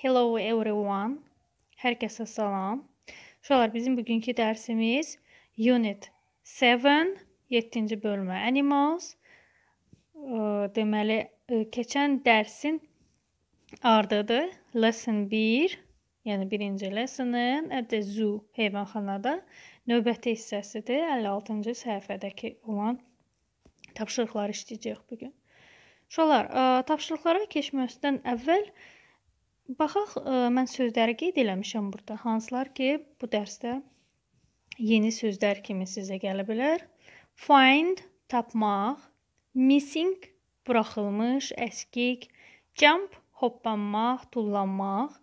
Hello everyone. Hər kəsə salam. Uşaqlar, bizim bugünkü dərsimiz Unit 7, 7-ci bölmə Animals. Deməli, e, keçən dərsin ardıdır. Lesson 1, yəni birinci lessonın at zoo heyvanxanada növbəti hissəsidir. 56-cı səhifədəki olan tapşırıqları işləyəcəyik bu gün. Uşaqlar, e, tapşırıqlara keçməzdən əvvəl Baxaq, e, mən sözləri qeyd eləmişəm burada. Hansılar ki, bu dərsdə yeni sözlər kimi sizə gələ bilər. Find tapmaq, missing buraxılmış, əskik, jump hoppanmaq, tullanmaq,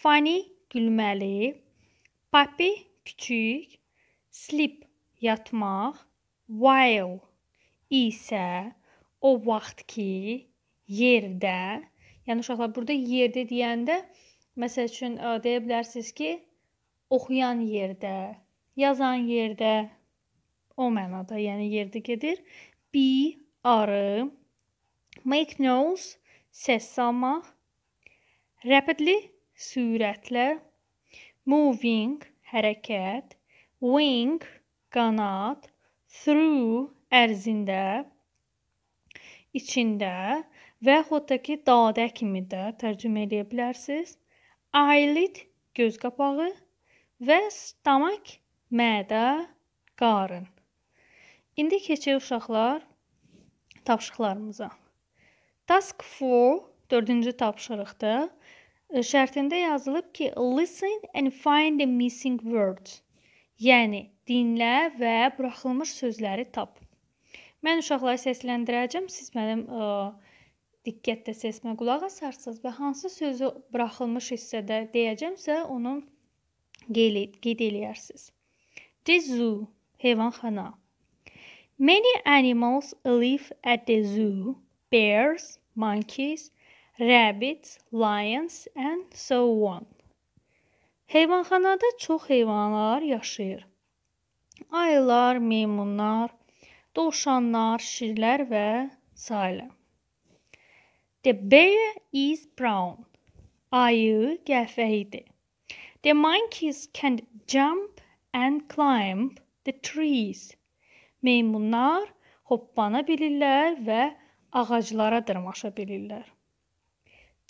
funny gülməli, puppy kiçik, sleep yatmaq, while isə o vaxt ki, yerdə Yəni uşaqlar burada yerdə deyəndə məsəl üçün deyə bilərsiniz ki, oxuyan yerdə, yazan yerdə o mənada, yəni yerdə gedir. Be, arı, make noise səs salmaq, rapidly sürətlə, moving hərəkət, wing qanad, through ərzində, içində, Və yaxud da ki, dadə kimi də tərcümə eləyə bilərsiniz. Eyelid göz qapağı və stomak mədə, qarın. İndi keçək uşaqlar tapşırıqlarımıza. Task 4 4-cü tapşırıqda e, şərtində yazılıb ki, listen and find the missing words. Yəni dinlə və buraxılmış sözləri tap. Mən uşaqları səsləndirəcəm, siz mənim ə, e, diqqətlə səsimə qulaq asarsınız və hansı sözü buraxılmış hissədə deyəcəmsə, onun qeyd, qeyd eləyərsiniz. The zoo, heyvanxana. Many animals live at the zoo. Bears, monkeys, rabbits, lions and so on. Heyvanxanada çox heyvanlar yaşayır. Ayılar, meymunlar, dovşanlar, şirlər və sairə. The bear is brown. Ayı qəhvə idi. The monkeys can jump and climb the trees. Meymunlar hoppana bilirlər və ağaclara dırmaşa bilirlər.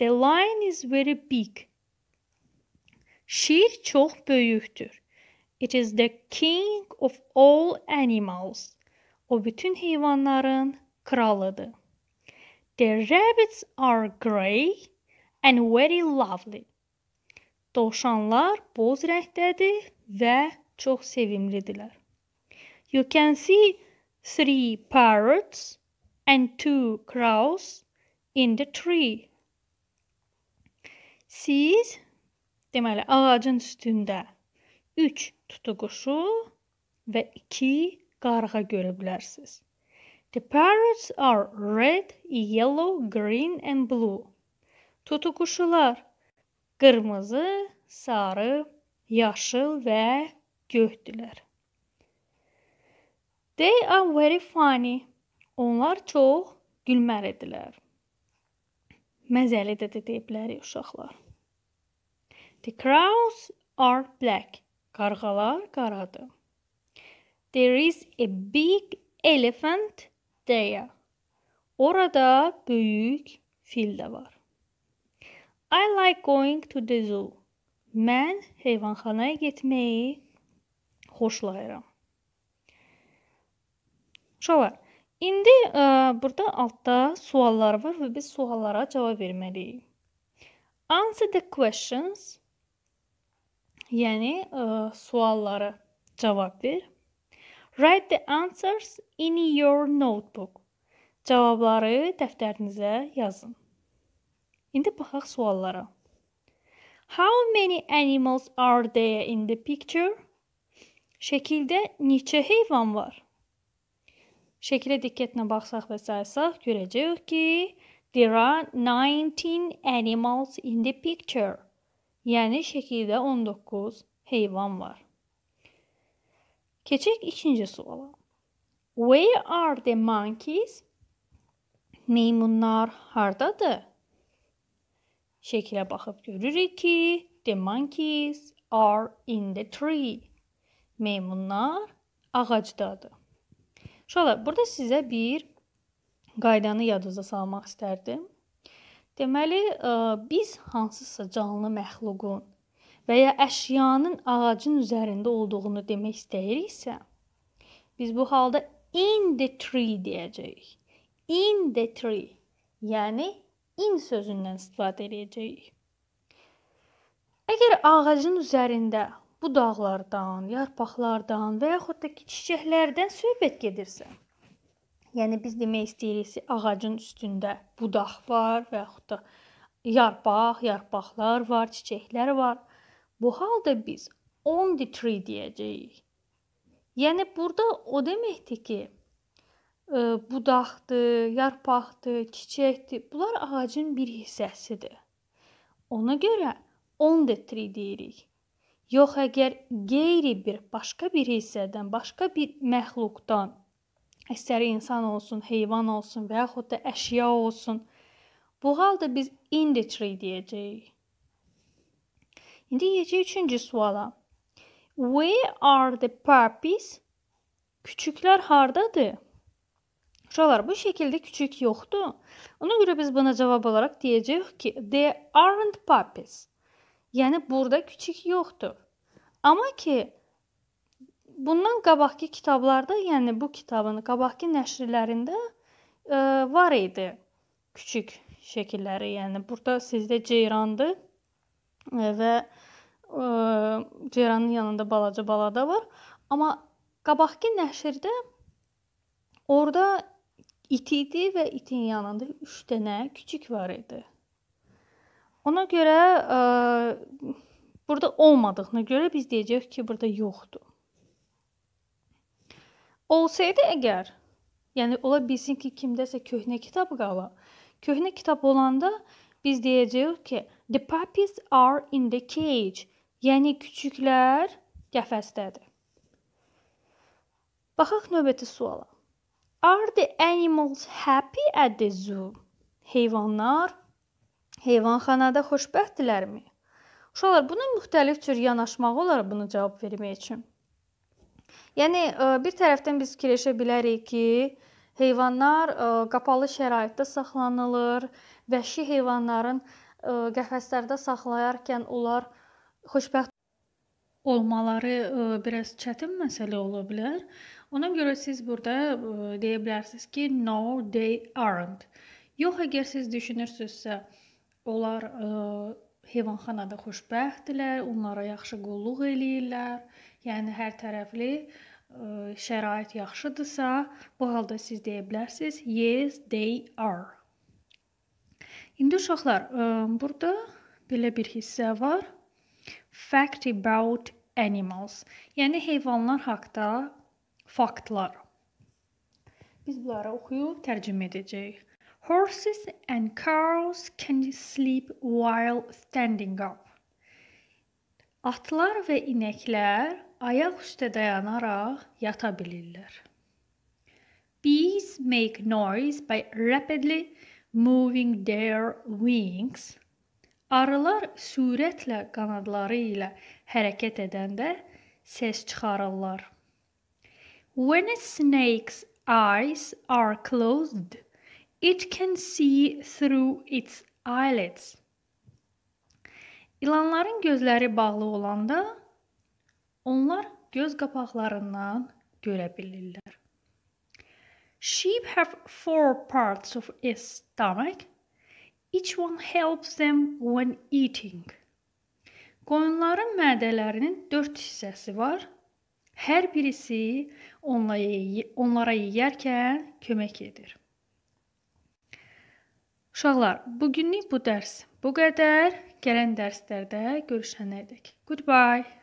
The lion is very big. Şir çox böyükdür. It is the king of all animals. O bütün heyvanların kralıdır. The rabbits are grey and very lovely. Dovşanlar boz rəngdədir və çox sevimlidirlər. You can see three parrots and two crows in the tree. Siz deməli ağacın üstündə 3 tutuquşu və 2 qarğa görə bilərsiniz. The parrots are red, yellow, green and blue. Tutuquşular qırmızı, sarı, yaşıl və göhdülər. They are very funny. Onlar çox gülməlidirlər. Məzəli də deyiblər uşaqlar. The crows are black. Qarğalar qaradır. There is a big elephant Daya. Orada böyük fil də var. I like going to the zoo. Mən heyvanxanaya getməyi xoşlayıram. Uşaqlar, indi ə, e, burada altda suallar var və biz suallara cavab verməliyik. Answer the questions. Yəni ə, e, suallara cavab ver Write the answers in your notebook. Cavabları dəftərinizə yazın. İndi baxaq suallara. How many animals are there in the picture? Şəkildə neçə heyvan var? Şəkilə diqqətlə baxsaq və saysaq görəcəyik ki, there are 19 animals in the picture. Yəni şəkildə 19 heyvan var. Keçək ikinci suala. Where are the monkeys? Meymunlar hardadır? Şəkilə baxıb görürük ki, the monkeys are in the tree. Meymunlar ağacdadır. Uşaqlar, burada sizə bir qaydanı yadınıza salmaq istərdim. Deməli, biz hansısa canlı məxluqun və ya əşyanın ağacın üzərində olduğunu demək istəyiriksə, biz bu halda in the tree deyəcəyik. In the tree, yəni in sözündən istifadə edəcəyik. Əgər ağacın üzərində budaqlardan, yarpaqlardan və yaxud da ki, çiçəklərdən söhbət gedirsə, yəni biz demək istəyiriksə, ağacın üstündə budaq var və yaxud da yarpaq, yarpaqlar var, çiçəklər var. Bu halda biz 13 deyəcəyik. Yəni burada o deməkdir ki, e, budaqdır, yarpaqdır, çiçəkdir. Bunlar ağacın bir hissəsidir. Ona görə 10 detri deyirik. Yox əgər qeyri bir başqa bir hissədən, başqa bir məxluqdan, əksəri insan olsun, heyvan olsun və yaxud da əşya olsun, bu halda biz indetri deyəcəyik. İndi 73-cü suala. Where are the puppies? Küçüklər hardadır? Uşaqlar, bu şəkildə küçük yoxdur. Ona görə biz buna cavab olaraq deyəcəyik ki, there aren't puppies. Yəni burada kiçik yoxdur. Amma ki bundan qabaqki kitablarda, yəni bu kitabın qabaqki nəşrlərində ə, e, var idi kiçik şəkilləri. Yəni burada sizdə ceyrandır və ə, e, ceyranın yanında balaca balada var. Amma qabaqki nəşrdə orada iti idi və itin yanında 3 dənə kiçik var idi. Ona görə ə, e, burada olmadığına görə biz deyəcəyik ki, burada yoxdur. Olsaydı əgər, yəni ola bilsin ki, kimdəsə köhnə kitab qala. Köhnə kitab olanda biz deyəcəyik ki, the puppies are in the cage. Yəni küçüklər qəfəsdədir. Baxaq növbəti suala. Are the animals happy at the zoo? Heyvanlar heyvanxanada xoşbəxtdirlərmi? Uşaqlar, buna müxtəlif cür yanaşmaq olar bunu cavab vermək üçün. Yəni e, bir tərəfdən biz fikirləşə bilərik ki, heyvanlar e, qapalı şəraitdə saxlanılır, vəhşi heyvanların qəfəslərdə saxlayarkən onlar xoşbəxt olmaları biraz çətin məsələ ola bilər. Ona görə siz burada deyə bilərsiniz ki, no they aren't. Yox, əgər siz düşünürsünüzsə, onlar ə, heyvanxanada xoşbəxtdirlər, onlara yaxşı qulluq eləyirlər. Yəni hər tərəfli ə, şərait yaxşıdırsa, bu halda siz deyə bilərsiniz, yes they are. İndi uşaqlar, e, burada belə bir hissə var. Fact about animals. Yəni heyvanlar haqqında faktlar. Biz bunları oxuyub tərcümə edəcəyik. Horses and cows can sleep while standing up. Atlar və inəklər ayaq üstə dayanaraq yata bilirlər. Bees make noise by rapidly moving their wings. Arılar sürətlə qanadları ilə hərəkət edəndə səs çıxarırlar. When a snake's eyes are closed, it can see through its eyelids. İlanların gözləri bağlı olanda onlar göz qapaqlarından görə bilirlər. Sheep have four parts of its stomach. Each one helps them when eating. Qoyunların mədələrinin 4 hissəsi var. Hər birisi onlara yeyərkən kömək edir. Uşaqlar, bu günlük bu dərs bu qədər. Gələn dərslərdə görüşənədək. Goodbye.